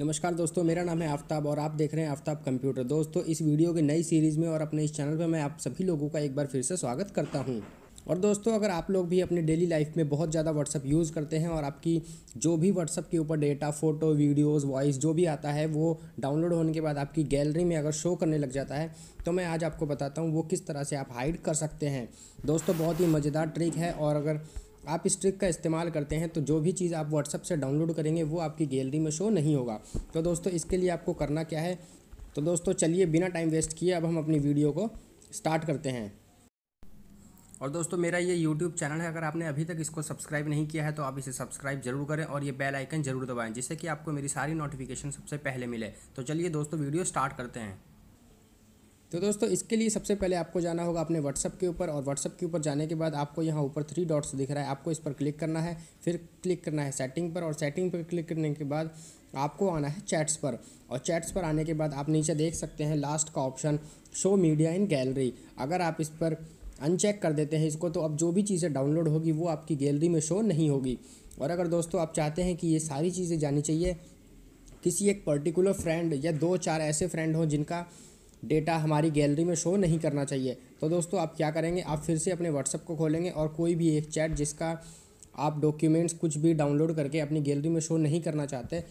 नमस्कार दोस्तों मेरा नाम है आफ्ताब और आप देख रहे हैं आफ्ताब कंप्यूटर दोस्तों इस वीडियो की नई सीरीज़ में और अपने इस चैनल पर मैं आप सभी लोगों का एक बार फिर से स्वागत करता हूँ और दोस्तों अगर आप लोग भी अपने डेली लाइफ में बहुत ज़्यादा व्हाट्सअप यूज़ करते हैं और आपकी जो भी व्हाट्सअप के ऊपर डेटा फ़ोटो वीडियोस वॉइस जो भी आता है वो डाउनलोड होने के बाद आपकी गैलरी में अगर शो करने लग जाता है तो मैं आज आपको बताता हूँ वो किस तरह से आप हाइड कर सकते हैं दोस्तों बहुत ही मज़ेदार ट्रिक है और अगर आप इस ट्रिक का इस्तेमाल करते हैं तो जो भी चीज़ आप व्हाट्सअप से डाउनलोड करेंगे वो आपकी गैलरी में शो नहीं होगा तो दोस्तों इसके लिए आपको करना क्या है तो दोस्तों चलिए बिना टाइम वेस्ट किए अब हम अपनी वीडियो को स्टार्ट करते हैं और दोस्तों मेरा ये यूट्यूब चैनल है अगर आपने अभी तक इसको सब्सक्राइब नहीं किया है तो आप इसे सब्सक्राइब जरूर करें और ये बेल आइकन जरूर दबाएं जिससे कि आपको मेरी सारी नोटिफिकेशन सबसे पहले मिले तो चलिए दोस्तों वीडियो स्टार्ट करते हैं तो दोस्तों इसके लिए सबसे पहले आपको जाना होगा अपने व्हाट्सअप के ऊपर और व्हाट्सअप के ऊपर जाने के बाद आपको यहाँ ऊपर थ्री डॉट्स दिख रहा है आपको इस पर क्लिक करना है फिर क्लिक करना है सेटिंग पर और सेटिंग पर क्लिक करने के बाद आपको आना है चैट्स पर और चैट्स पर आने के बाद आप नीचे देख सकते हैं लास्ट का option show media in gallery अगर आप इस पर अनचेक कर देते हैं इसको तो अब जो भी चीज़ें डाउनलोड होगी वो आपकी गैलरी में शो नहीं होगी और अगर दोस्तों आप चाहते हैं कि ये सारी चीज़ें जानी चाहिए किसी एक पर्टिकुलर फ्रेंड या दो चार ऐसे फ्रेंड हों जिनका डेटा हमारी गैलरी में शो नहीं करना चाहिए तो दोस्तों आप क्या करेंगे आप फिर से अपने व्हाट्सअप को खोलेंगे और कोई भी एक चैट जिसका आप डॉक्यूमेंट्स कुछ भी डाउनलोड करके अपनी गैलरी में शो नहीं करना चाहते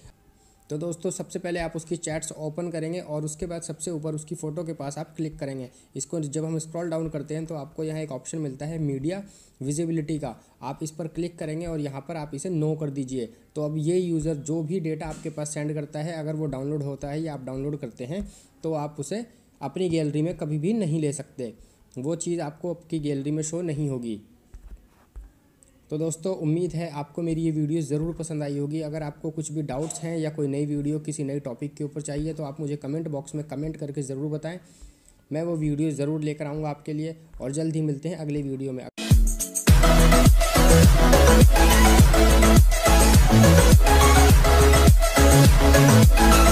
तो दोस्तों सबसे पहले आप उसकी चैट्स ओपन करेंगे और उसके बाद सबसे ऊपर उसकी फ़ोटो के पास आप क्लिक करेंगे इसको जब हम स्क्रॉल डाउन करते हैं तो आपको यहाँ एक ऑप्शन मिलता है मीडिया विजिबिलिटी का आप इस पर क्लिक करेंगे और यहाँ पर आप इसे नो कर दीजिए तो अब ये यूज़र जो भी डेटा आपके पास सेंड करता है अगर वो डाउनलोड होता है या आप डाउनलोड करते हैं तो आप उसे अपनी गैलरी में कभी भी नहीं ले सकते वो चीज़ आपको आपकी गैलरी में शो नहीं होगी तो दोस्तों उम्मीद है आपको मेरी ये वीडियो ज़रूर पसंद आई होगी अगर आपको कुछ भी डाउट्स हैं या कोई नई वीडियो किसी नई टॉपिक के ऊपर चाहिए तो आप मुझे कमेंट बॉक्स में कमेंट करके ज़रूर बताएं मैं वो वीडियो ज़रूर लेकर आऊँगा आपके लिए और जल्द ही मिलते हैं अगली वीडियो में